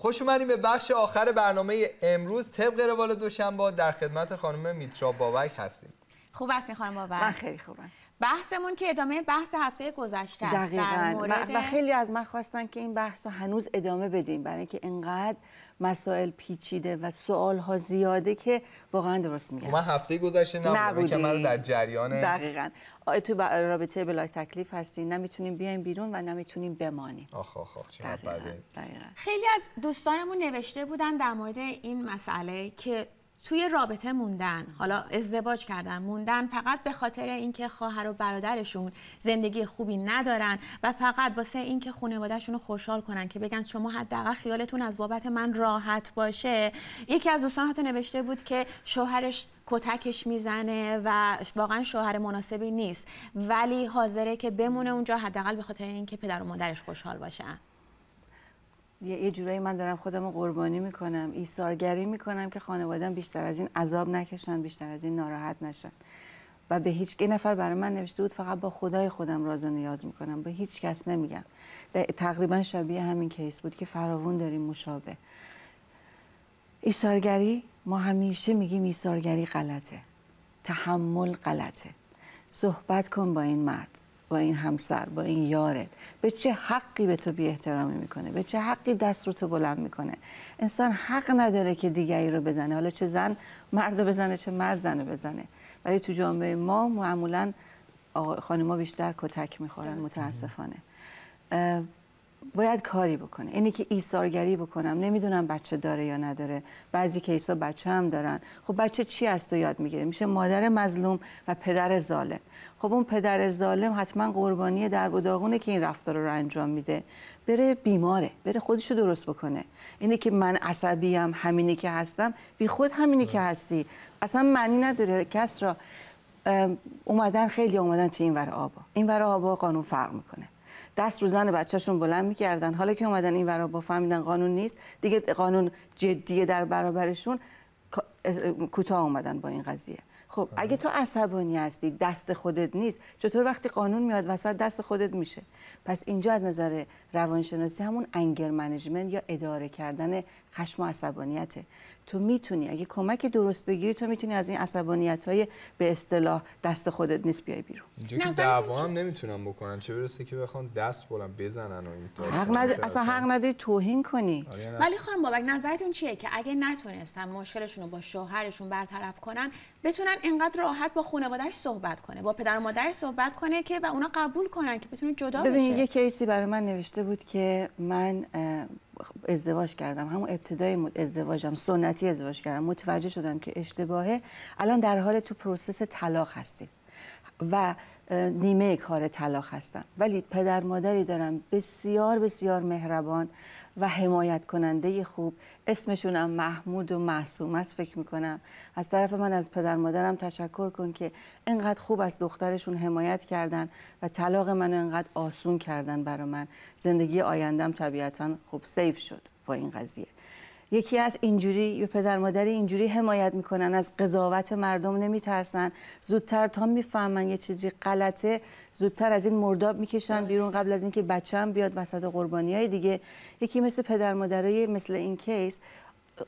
خوش اومدیم به بخش آخر برنامه امروز طبق روال دوشنبه در خدمت خانم میترا بابک هستیم خوب هستین خانم بابک من خیلی خوبم بحثمون که ادامه بحث هفته گذشته است دقیقاً مورد... و خیلی از من خواستن که این بحث رو هنوز ادامه بدیم برای اینکه اینقدر مسائل پیچیده و سوال ها زیاده که واقعا درست میگم خب من هفته گذشته نبودم که من در جریان دقیقاً تو رابطه بلای تکلیف هستین نمیتونیم بیایم بیرون و نمیتونیم بمانیم آخ آخ آخ دقیقاً. خیلی از دوستانمون نوشته بودن در مورد این مسئله که توی رابطه موندن حالا ازدواج کردن موندن فقط به خاطر اینکه خواهر و برادرشون زندگی خوبی ندارن و فقط واسه اینکه خانوادهشون رو خوشحال کنن که بگن شما حداقل خیالتون از بابت من راحت باشه یکی از دوستان حتی نوشته بود که شوهرش کتکش میزنه و واقعا شوهر مناسبی نیست ولی حاضره که بمونه اونجا حداقل به خاطر اینکه پدر و مادرش خوشحال باشن یه, یه جورایی من دارم خودم قربانی میکنم ایثارگری میکنم که خانوادم بیشتر از این عذاب نکشن بیشتر از این ناراحت نشن و به هیچ نفر برای من نوشته بود فقط با خدای خودم راز و نیاز میکنم به هیچ کس نمیگم تقریبا شبیه همین کیس بود که فراوون داریم مشابه ایثارگری ما همیشه میگیم ایثارگری غلطه تحمل غلطه صحبت کن با این مرد با این همسر با این یارت به چه حقی به تو بی احترامی میکنه به چه حقی دست رو تو بلند میکنه انسان حق نداره که دیگری رو بزنه حالا چه زن مرد رو بزنه چه مرد زن رو بزنه ولی تو جامعه ما معمولا ما بیشتر کتک میخورن متاسفانه باید کاری بکنه اینی که ایثارگری بکنم نمیدونم بچه داره یا نداره بعضی کیسا بچه هم دارن خب بچه چی از تو یاد میگیره میشه مادر مظلوم و پدر ظالم خب اون پدر ظالم حتما قربانی در و که این رفتار رو انجام میده بره بیماره بره خودش رو درست بکنه اینه که من عصبیم همینی که هستم بی خود همینی که هستی اصلا معنی نداره کس را اومدن خیلی اومدن تو این ور آبا این ور آبا قانون فرق میکنه دست رو زن بچهشون بلند میکردن حالا که اومدن این ورا با فهمیدن قانون نیست دیگه قانون جدیه در برابرشون کوتاه اومدن با این قضیه خب آره. اگه تو عصبانی هستی دست خودت نیست چطور وقتی قانون میاد وسط دست خودت میشه پس اینجا از نظر روانشناسی همون انگر منیجمنت یا اداره کردن خشم و عصبانیته تو میتونی اگه کمک درست بگیری تو میتونی از این عصبانیت های به اصطلاح دست خودت نیست بیای بیرون اینجا که دعوا هم نمیتونم بکنم چه برسه که بخوان دست بلند بزنن و این حق ند... اصلا حق نداری توهین کنی آره، ولی خانم بابک نظرتون چیه که اگه نتونستن مشکلشون رو با شوهرشون برطرف کنن بتونن اینقدر راحت با خانواده‌اش صحبت کنه با پدر و مادرش صحبت کنه که و اونا قبول کنن که بتونن جدا بشه. ببین یه کیسی برای من نوشته بود که من ازدواج کردم همون ابتدای ازدواجم سنتی ازدواج کردم متوجه شدم که اشتباهه الان در حال تو پروسس طلاق هستیم و نیمه کار طلاق هستم ولی پدر مادری دارم بسیار بسیار مهربان و حمایت کننده خوب اسمشونم محمود و محسوم است فکر میکنم از طرف من از پدر مادرم تشکر کن که انقدر خوب از دخترشون حمایت کردن و طلاق منو انقدر آسون کردن برا من زندگی آیندم طبیعتا خوب سیف شد با این قضیه یکی از اینجوری یا پدر مادر اینجوری حمایت میکنن از قضاوت مردم نمیترسن زودتر تا میفهمن یه چیزی غلطه زودتر از این مرداب میکشن بیرون قبل از اینکه هم بیاد وسط قربانی های دیگه یکی مثل پدر مادرای مثل این کیس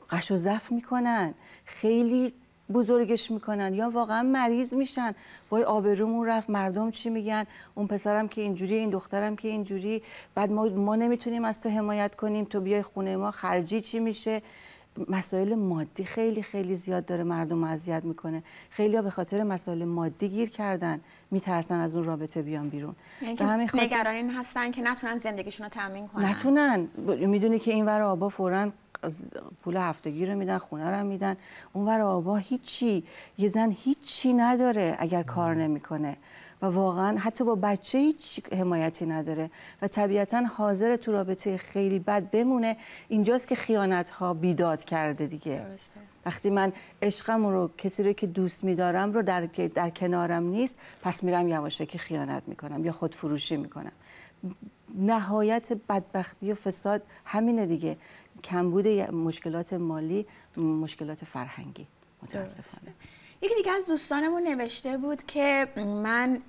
قش و ضعف میکنن خیلی بزرگش میکنن یا واقعا مریض میشن وای آبرومون رفت مردم چی میگن اون پسرم که اینجوری این دخترم که اینجوری بعد ما, ما نمیتونیم از تو حمایت کنیم تو بیای خونه ما خرجی چی میشه مسائل مادی خیلی خیلی زیاد داره مردم اذیت میکنه خیلی ها به خاطر مسائل مادی گیر کردن میترسن از اون رابطه بیان بیرون یعنی همین نگران هستن که نتونن زندگیشون تامین کنن نتونن میدونی که این ور آبا پول هفتگی رو میدن خونه رو میدن اونور آبا هیچی یه زن هیچی نداره اگر کار نمیکنه و واقعا حتی با بچه هیچ حمایتی نداره و طبیعتا حاضر تو رابطه خیلی بد بمونه اینجاست که خیانت ها بیداد کرده دیگه وقتی من عشقم رو کسی رو که دوست میدارم رو در, در کنارم نیست پس میرم یواشکی خیانت میکنم یا خودفروشی میکنم نهایت بدبختی و فساد همینه دیگه کمبود مشکلات مالی مشکلات فرهنگی متاسفانه یکی دیگه از دوستانمون نوشته بود که من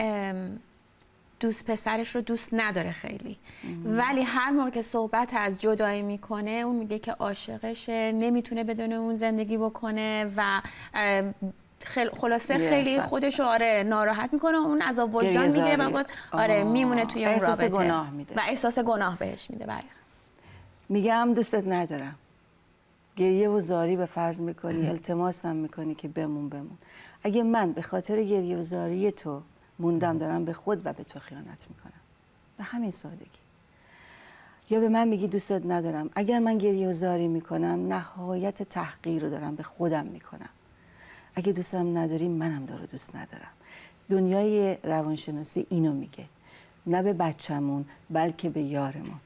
دوست پسرش رو دوست نداره خیلی ولی هر موقع که صحبت از جدایی میکنه اون میگه که عاشقشه نمیتونه بدون اون زندگی بکنه و خلاصه خیلی خودش آره ناراحت میکنه اون از وجدان میگه و باز آره میمونه توی اون رابطه گناه میده. و احساس گناه بهش میده بله میگم دوستت ندارم گریه و زاری به فرض میکنی التماس هم میکنی که بمون بمون اگه من به خاطر گریه و زاری تو موندم دارم به خود و به تو خیانت میکنم به همین سادگی یا به من میگی دوستت ندارم اگر من گریه و زاری میکنم نهایت تحقیر رو دارم به خودم میکنم اگه دوستم نداری منم دارو دوست ندارم دنیای روانشناسی اینو میگه نه به بچمون بلکه به یارمون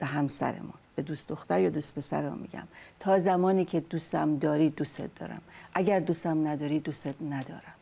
به همسرمون به دوست دختر یا دوست پسر رو میگم تا زمانی که دوستم داری دوستت دارم اگر دوستم نداری دوستت ندارم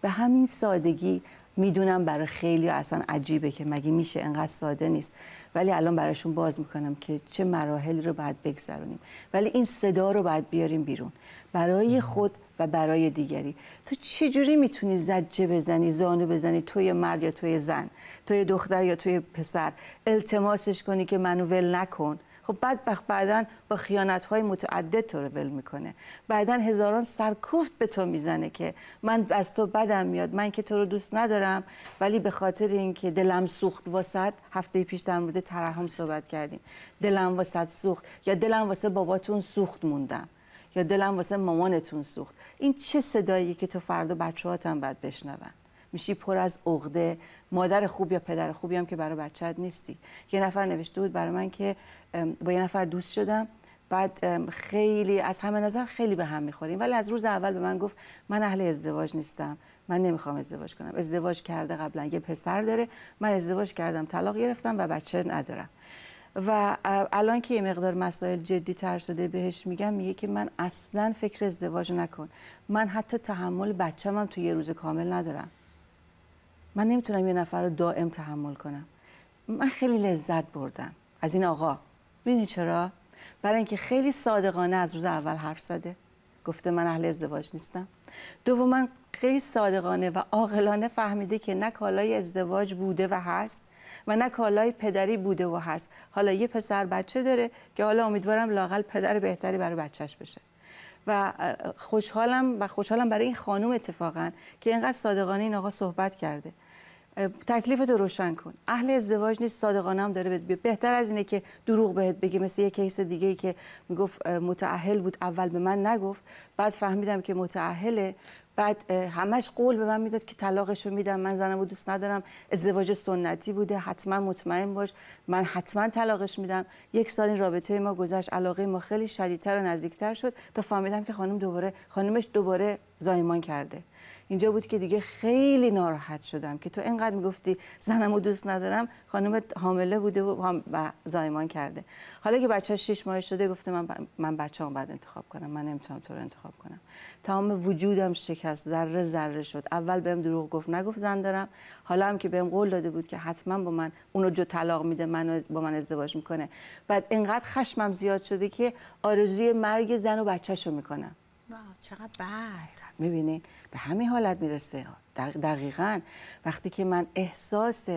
به همین سادگی میدونم برای خیلی اصلا عجیبه که مگه میشه انقدر ساده نیست ولی الان براشون باز میکنم که چه مراحلی رو باید بگذرونیم ولی این صدا رو باید بیاریم بیرون برای خود و برای دیگری تو چه جوری میتونی زجه بزنی زانو بزنی توی مرد یا توی زن توی دختر یا توی پسر التماسش کنی که منو ول نکن خب بدبخت بعدا با های متعدد تو رو ول میکنه بعدا هزاران سرکوفت به تو میزنه که من از تو بدم میاد من که تو رو دوست ندارم ولی به خاطر اینکه دلم سوخت واسد هفته پیش در مورد ترحم صحبت کردیم دلم واسد سوخت یا دلم واسه باباتون سوخت موندم یا دلم واسه مامانتون سوخت این چه صدایی که تو فردا بچه‌هاتم باید بشنوند میشی پر از عقده مادر خوب یا پدر خوبی هم که برای بچت نیستی یه نفر نوشته بود برای من که با یه نفر دوست شدم بعد خیلی از همه نظر خیلی به هم میخوریم ولی از روز اول به من گفت من اهل ازدواج نیستم من نمیخوام ازدواج کنم ازدواج کرده قبلا یه پسر داره من ازدواج کردم طلاق گرفتم و بچه ندارم و الان که یه مقدار مسائل جدی تر شده بهش میگم میگه که من اصلا فکر ازدواج نکن من حتی تحمل بچه هم تو یه روز کامل ندارم من نمیتونم یه نفر رو دائم تحمل کنم من خیلی لذت بردم از این آقا میدونی چرا برای اینکه خیلی صادقانه از روز اول حرف زده گفته من اهل ازدواج نیستم من خیلی صادقانه و عاقلانه فهمیده که نه کالای ازدواج بوده و هست و نه کالای پدری بوده و هست حالا یه پسر بچه داره که حالا امیدوارم لاقل پدر بهتری برای بچهش بشه و خوشحالم و خوشحالم برای این خانم اتفاقا که اینقدر صادقانه این آقا صحبت کرده تکلیف رو روشن کن اهل ازدواج نیست صادقانه هم داره بهتر از اینه که دروغ بهت بگه مثل یه کیس دیگه ای که میگفت متعهل بود اول به من نگفت بعد فهمیدم که متعهله بعد همش قول به من میداد که طلاقش رو میدم من زنم رو دوست ندارم ازدواج سنتی بوده حتما مطمئن باش من حتما طلاقش میدم یک سال این رابطه ما گذشت علاقه ما خیلی شدیدتر و نزدیکتر شد تا فهمیدم که خانم دوباره خانمش دوباره زایمان کرده اینجا بود که دیگه خیلی ناراحت شدم که تو انقدر میگفتی زنم و دوست ندارم خانمت حامله بوده و هم زایمان کرده حالا که بچه شش ماه شده گفته من, من بچه هم بعد انتخاب کنم من نمیتونم تو رو انتخاب کنم تمام وجودم شکست ذره ذره شد اول بهم دروغ گفت نگفت زن دارم حالا هم که بهم قول داده بود که حتما با من اونو جو طلاق میده منو با من ازدواج میکنه بعد انقدر خشمم زیاد شده که آرزوی مرگ زن و بچه‌شو میکنم واو چقدر بد خب، میبینی به همین حالت میرسه دقیقا وقتی که من احساس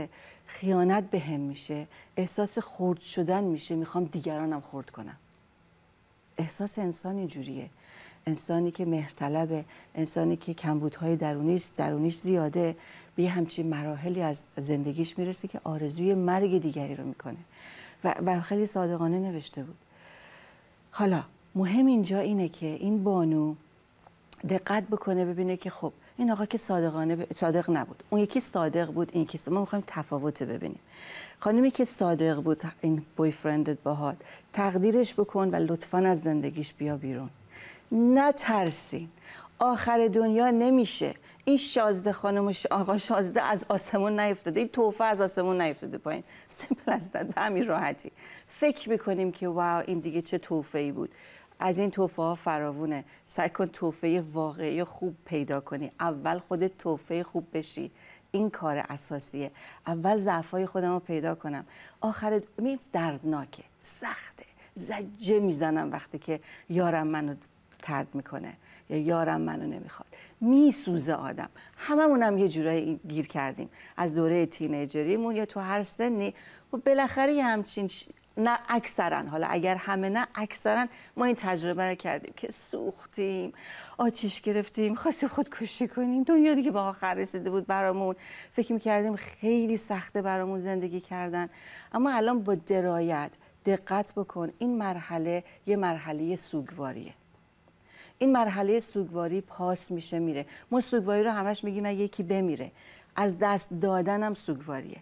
خیانت به هم میشه احساس خورد شدن میشه میخوام دیگرانم خورد کنم احساس انسان اینجوریه انسانی که مهرطلبه انسانی که کمبودهای درونیش درونیش زیاده به همچین مراحلی از زندگیش میرسه که آرزوی مرگ دیگری رو میکنه و, و خیلی صادقانه نوشته بود حالا مهم اینجا اینه که این بانو دقت بکنه ببینه که خب این آقا که صادقانه صادق نبود اون یکی صادق بود این کیست ما میخوایم تفاوت ببینیم خانمی که صادق بود این فرندت باهات تقدیرش بکن و لطفا از زندگیش بیا بیرون نترسین آخر دنیا نمیشه این شازده خانم ش... آقا شازده از آسمون نیفتاده این توفه از آسمون نیفتاده پایین سیمپل از به همین راحتی فکر میکنیم که واو این دیگه چه توفه بود از این توفه ها فراوونه سعی کن توفه واقعی خوب پیدا کنی اول خود توفه خوب بشی این کار اساسیه اول ضعفای خودم رو پیدا کنم آخر دردناکه سخته زجه میزنم وقتی که یارم منو ترد میکنه یا یارم منو نمیخواد میسوزه آدم هممونم هم یه جورایی گیر کردیم از دوره تینیجریمون یا تو هر سنی و بالاخره یه همچین نه اکثرا حالا اگر همه نه اکثرا ما این تجربه رو کردیم که سوختیم آتیش گرفتیم خواستیم خودکشی کنیم دنیا دیگه با آخر رسیده بود برامون فکر میکردیم خیلی سخته برامون زندگی کردن اما الان با درایت دقت بکن این مرحله یه مرحله سوگواریه این مرحله سوگواری پاس میشه میره ما سوگواری رو همش میگیم اگه یکی بمیره از دست دادنم سوگواریه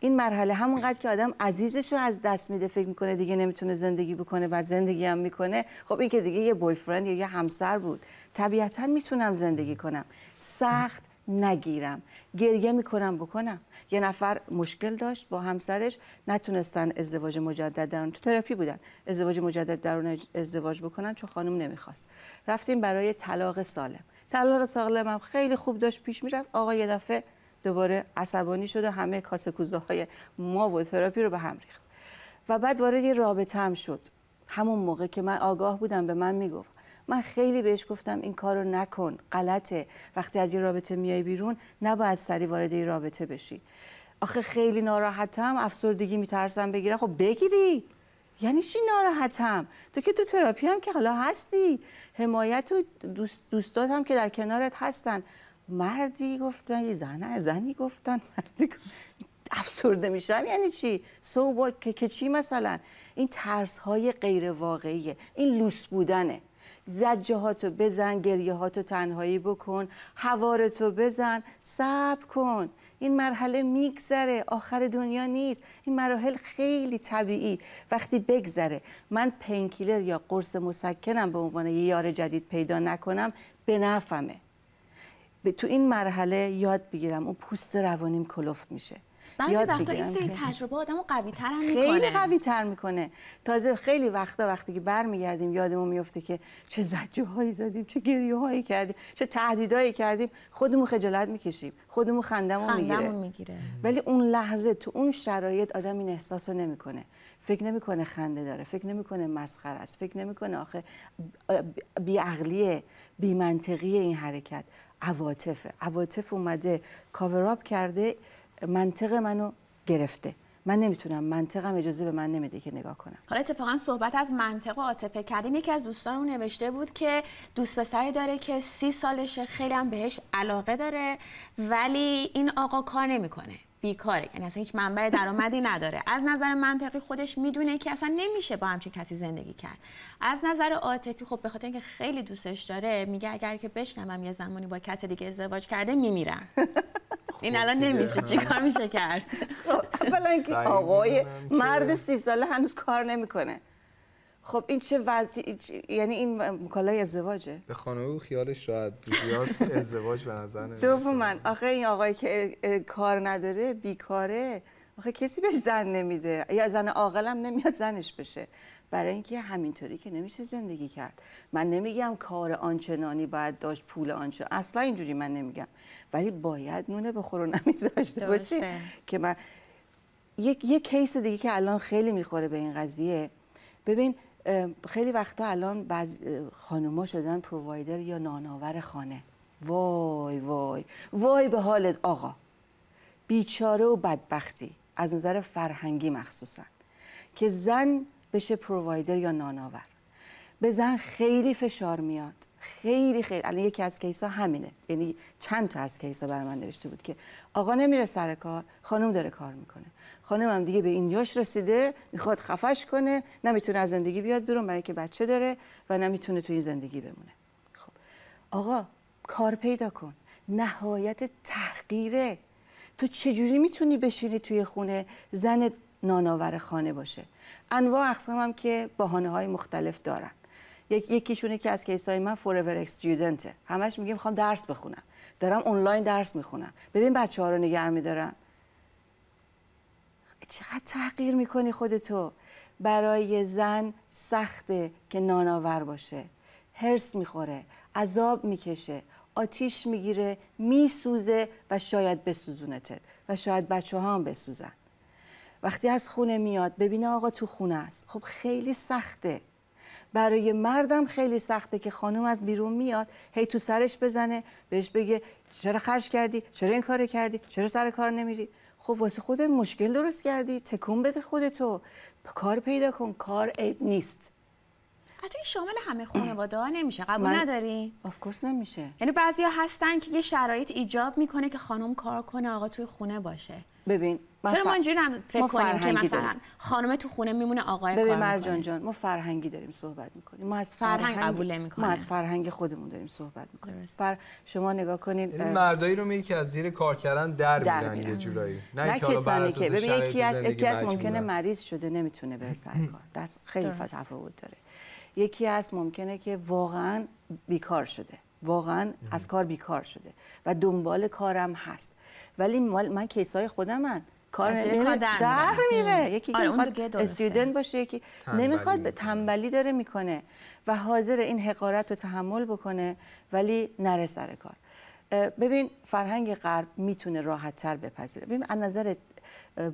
این مرحله همونقدر که آدم عزیزش رو از دست میده فکر میکنه دیگه نمیتونه زندگی بکنه بعد زندگی هم میکنه خب این که دیگه یه بویفرند یا یه همسر بود طبیعتا میتونم زندگی کنم سخت نگیرم گریه میکنم بکنم یه نفر مشکل داشت با همسرش نتونستن ازدواج مجدد درون تو تراپی بودن ازدواج مجدد درون ازدواج بکنن چون خانم نمیخواست رفتیم برای طلاق سالم طلاق سالم هم خیلی خوب داشت پیش میرفت آقا یه دفعه دوباره عصبانی شد و همه کاسه های ما و تراپی رو به هم ریخت و بعد وارد یه رابطه هم شد همون موقع که من آگاه بودم به من میگفت من خیلی بهش گفتم این کار رو نکن غلطه وقتی از یه رابطه میای بیرون نباید سری وارد یه رابطه بشی آخه خیلی ناراحتم افسردگی میترسم بگیرم خب بگیری یعنی چی ناراحتم تو که تو تراپی هم که حالا هستی حمایت و دوست دوستات هم که در کنارت هستن مردی گفتن یه زنه زنی گفتن مردی افسرده میشم یعنی چی سو که, که چی مثلا این ترس های غیر واقعیه این لوس بودنه زجهاتو بزن گریهاتو تنهایی بکن هوارتو بزن صبر کن این مرحله میگذره آخر دنیا نیست این مراحل خیلی طبیعی وقتی بگذره من پنکیلر یا قرص مسکنم به عنوان یه یار جدید پیدا نکنم به نفمه به تو این مرحله یاد بگیرم اون پوست روانیم کلفت میشه بعضی یاد وقتا این سری تجربه آدمو قوی تر هم خیلی قوی تر میکنه تازه خیلی وقتا وقتی که برمیگردیم یادمون میفته که چه زجه هایی زدیم چه گریه هایی کردیم چه تهدیدهایی کردیم خودمون خجالت میکشیم خودمون خندمون, میگیره. میگیره ولی اون لحظه تو اون شرایط آدم این احساس رو نمیکنه فکر نمیکنه خنده داره فکر نمیکنه مسخره است فکر نمیکنه آخه بیعقلیه بیمنطقی این حرکت عواطفه عواطف اومده کاوراب کرده منطق منو گرفته من نمیتونم منطقم اجازه به من نمیده که نگاه کنم حالا اتفاقا صحبت از منطق و عاطفه کردیم یکی از دوستانمون نوشته بود که دوست پسری داره که سی سالشه خیلی هم بهش علاقه داره ولی این آقا کار نمیکنه بیکاره یعنی اصلا هیچ منبع درآمدی نداره از نظر منطقی خودش میدونه که اصلا نمیشه با همچین کسی زندگی کرد از نظر عاطفی خب به خاطر اینکه خیلی دوستش داره میگه اگر که بشنوم یه زمانی با کس دیگه ازدواج کرده میمیرم این خب الان نمیشه چیکار میشه کرد خب اولا اینکه آقای مرد سی ساله هنوز کار نمیکنه خب این چه وضعی یعنی این مکالای ازدواجه به خانم او خیالش راحت بیاد ازدواج به نظر من، آخه این آقایی که کار نداره بیکاره آخه کسی بهش زن نمیده یا زن عاقلم نمیاد زنش بشه برای اینکه همینطوری که نمیشه زندگی کرد من نمیگم کار آنچنانی باید داشت پول آنچه اصلا اینجوری من نمیگم ولی باید نونه بخور و نمی که من یک یه،, کیس دیگه که الان خیلی میخوره به این قضیه ببین خیلی وقتا الان بعض خانوما شدن پرووایدر یا ناناور خانه وای وای وای به حالت آقا بیچاره و بدبختی از نظر فرهنگی مخصوصا که زن بشه پرووایدر یا ناناور به زن خیلی فشار میاد خیلی خیلی الان یکی از کیسا همینه یعنی چند تا از کیسا برای من نوشته بود که آقا نمیره سر کار خانم داره کار میکنه خانم هم دیگه به اینجاش رسیده میخواد خفش کنه نمیتونه از زندگی بیاد بیرون برای که بچه داره و نمیتونه تو این زندگی بمونه خب آقا کار پیدا کن نهایت تحقیره تو چجوری میتونی بشینی توی خونه زن ناناور خانه باشه انواع اقسام هم که بهانه های مختلف دارن یک یکیشونه که از کیسای من فوراور استودنته همش میگه میخوام درس بخونم دارم آنلاین درس میخونم ببین بچه ها رو نگر میدارم چقدر تحقیر میکنی خودتو برای زن سخته که ناناور باشه هرس میخوره عذاب میکشه آتیش میگیره میسوزه و شاید بسوزونتت و شاید بچه ها هم بسوزن وقتی از خونه میاد ببینه آقا تو خونه است خب خیلی سخته برای مردم خیلی سخته که خانم از بیرون میاد هی تو سرش بزنه بهش بگه چرا خرج کردی چرا این کار کردی چرا سر کار نمیری خب واسه خود مشکل درست کردی تکون بده خودتو کار پیدا کن کار عیب نیست حتی شامل همه خانواده ها نمیشه قبول من... نداری؟ کورس نمیشه یعنی بعضی هستن که یه شرایط ایجاب میکنه که خانم کار کنه آقا توی خونه باشه ببین چرا ما اینجوری فکر کنیم که مثلا خانم تو خونه میمونه آقای ببین مرجان جان ما فرهنگی داریم صحبت میکنیم ما از فرهنگ, فرهنگ قبول ما از فرهنگ خودمون داریم صحبت میکنیم فر... شما نگاه کنید یعنی مردایی رو میگه که از زیر کار کردن در, در یه جورایی نه, نه کسانی که ببین یکی از یکی از ممکنه مریض شده نمیتونه بره سر کار دست خیلی تفاوت داره یکی از ممکنه که واقعا بیکار شده واقعا از کار بیکار شده و دنبال کارم هست ولی من کیسای خودمن کار نمیره در میره یکی که آره، میخواد استودنت باشه یکی نمیخواد به تنبلی داره میکنه و حاضر این حقارت رو تحمل بکنه ولی نره سر کار ببین فرهنگ غرب میتونه راحت تر بپذیره ببین از نظر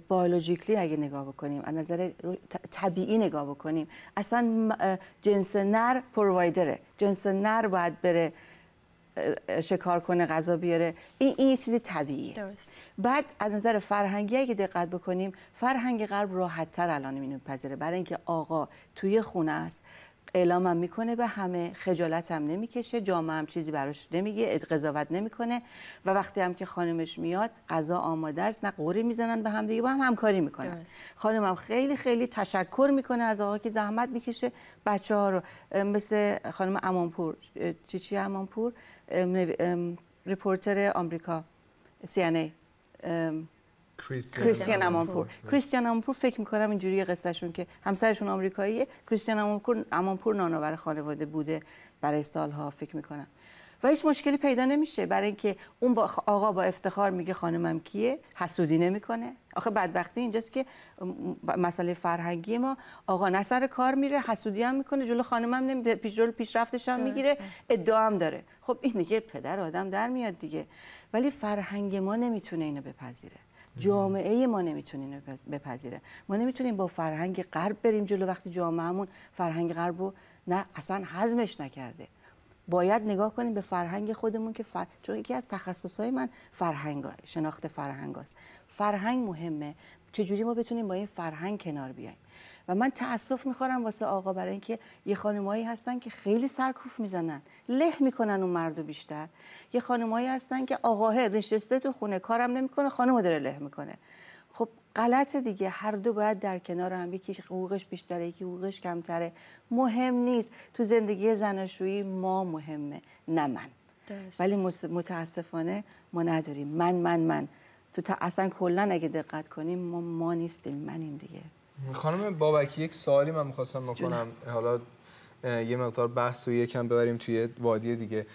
بایولوژیکلی اگه نگاه بکنیم از نظر طبیعی نگاه بکنیم اصلا جنس نر پرووایدره جنس نر باید بره شکار کنه غذا بیاره این این چیزی طبیعیه بعد از نظر فرهنگی اگه دقت بکنیم فرهنگ غرب راحت تر الان پذیره برای اینکه آقا توی خونه است اعلامم هم میکنه به همه خجالت هم نمیکشه جامعه هم چیزی براش نمیگه قضاوت نمیکنه و وقتی هم که خانمش میاد غذا آماده است نه قوری میزنن به هم دیگه با هم همکاری میکنن خانمم خیلی خیلی تشکر میکنه از آقا که زحمت میکشه بچه ها رو مثل خانم امانپور چی امانپور رپورتر آمریکا سی کریستیان امانپور کریستیان امانپور فکر میکنم اینجوری شون که همسرشون آمریکاییه کریستیان امانپور امانپور خانواده بوده برای سالها فکر میکنم و هیچ مشکلی پیدا نمیشه برای اینکه اون با آقا با افتخار میگه خانمم کیه حسودی نمیکنه آخه بدبختی اینجاست که مسئله فرهنگی ما آقا نه کار میره حسودی هم میکنه جلو خانمم نمی پیش جلو پیشرفتش هم میگیره ادعا هم داره خب این دیگه پدر آدم در میاد دیگه ولی فرهنگ ما نمیتونه اینو بپذیره جامعه ما نمیتونیم بپذیره ما نمیتونیم با فرهنگ غرب بریم جلو وقتی جامعهمون فرهنگ غرب رو نه اصلا حزمش نکرده باید نگاه کنیم به فرهنگ خودمون که چون یکی از تخصصهای من فرهنگ شناخت فرهنگ است فرهنگ مهمه چجوری ما بتونیم با این فرهنگ کنار بیایم و من تاسف میخورم واسه آقا برای اینکه یه خانمایی هستن که خیلی سرکوف میزنن له میکنن اون مردو بیشتر یه خانمایی هستن که آقاه نشسته تو خونه کارم نمیکنه خانمو داره له میکنه خب غلط دیگه هر دو باید در کنار هم یکی حقوقش بیشتره یکی حقوقش کمتره مهم نیست تو زندگی زناشویی ما مهمه نه من ولی متاسفانه ما نداریم من من من تو تا اصلا کلا اگه دقت کنیم ما ما نیستیم منیم دیگه خانم بابکی یک سوالی من میخواستم بکنم حالا یه مقدار بحث رو یکم ببریم توی وادیه دیگه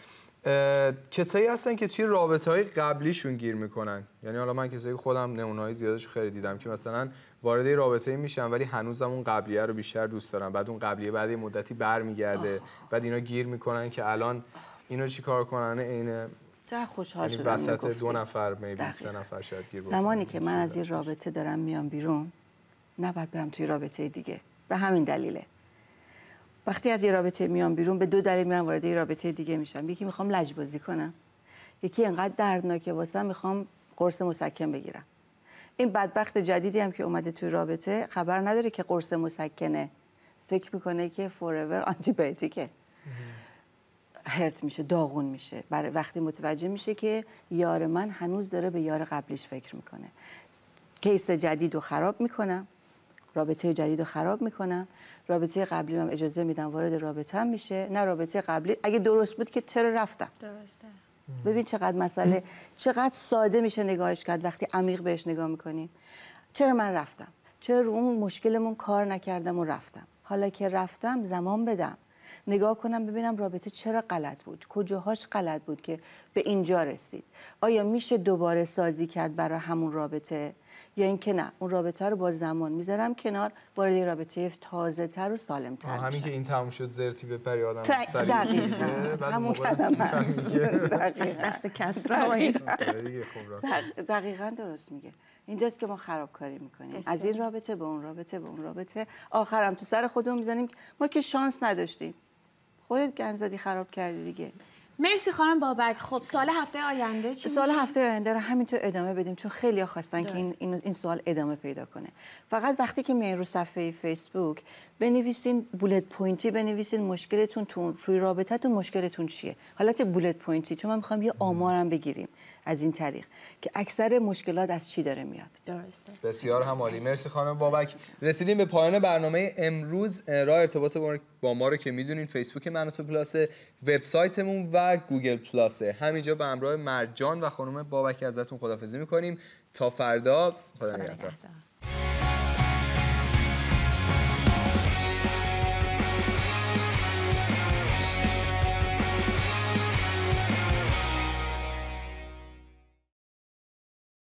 کسایی هستن که توی رابطه های قبلیشون گیر میکنن یعنی حالا من کسایی خودم نمونه های زیادش خیلی دیدم که مثلا وارد رابطه میشن ولی هنوزم اون قبلیه رو بیشتر دوست دارن بعد اون قبلیه بعد مدتی برمیگرده بعد اینا گیر میکنن که الان اینو چیکار کنن عین چه خوشحال دو نفر میبینن سه نفر شاید زمانی که من از این رابطه دارم میام بیرون نباید برم توی رابطه دیگه به همین دلیله وقتی از یه رابطه میام بیرون به دو دلیل میرم وارد یه رابطه دیگه میشم یکی میخوام لجبازی کنم یکی انقدر دردناکه واسه میخوام قرص مسکن بگیرم این بدبخت جدیدی هم که اومده توی رابطه خبر نداره که قرص مسکنه فکر میکنه که فوراور آنتیبیوتیکه هرت میشه داغون میشه برای وقتی متوجه میشه که یار من هنوز داره به یار قبلیش فکر میکنه کیس جدید خراب میکنم رابطه جدید رو خراب میکنم رابطه قبلی هم اجازه میدم وارد رابطه هم میشه نه رابطه قبلی اگه درست بود که چرا رفتم درسته ببین چقدر مسئله چقدر ساده میشه نگاهش کرد وقتی عمیق بهش نگاه میکنیم چرا من رفتم چرا رو اون مشکلمون کار نکردم و رفتم حالا که رفتم زمان بدم نگاه کنم ببینم رابطه چرا غلط بود کجاهاش غلط بود که به اینجا رسید آیا میشه دوباره سازی کرد برای همون رابطه یا اینکه نه اون رابطه رو با زمان میذارم کنار وارد رابطه تازه تر و سالم تر همین که این تموم شد زرتی به پری آدم دقیقاً همون کلمه آره دقیقاً درست میگه اینجاست که ما خرابکاری میکنیم از این رابطه به اون رابطه به اون رابطه آخرم تو سر خودمون میزنیم ما که شانس نداشتیم خودت گنزدی زدی خراب کردی دیگه مرسی خانم بابک خب سال هفته آینده چی سال هفته آینده رو همینطور ادامه بدیم چون خیلی خواستن که این, این سوال ادامه پیدا کنه فقط وقتی که میای رو صفحه فیسبوک بنویسین بولت پوینتی بنویسین مشکلتون تو روی تو مشکلتون چیه حالت بولت پوینتی چون من میخوام یه آمارم بگیریم از این طریق که اکثر مشکلات از چی داره میاد درسته بسیار هم عالی مرسی خانم بابک رسیدیم به پایان برنامه امروز راه ارتباط با ما رو که میدونین فیسبوک من تو پلاس وبسایتمون و گوگل پلاسه همینجا به همراه مرجان و خانم بابک ازتون خدافظی میکنیم تا فردا خدا نگهدار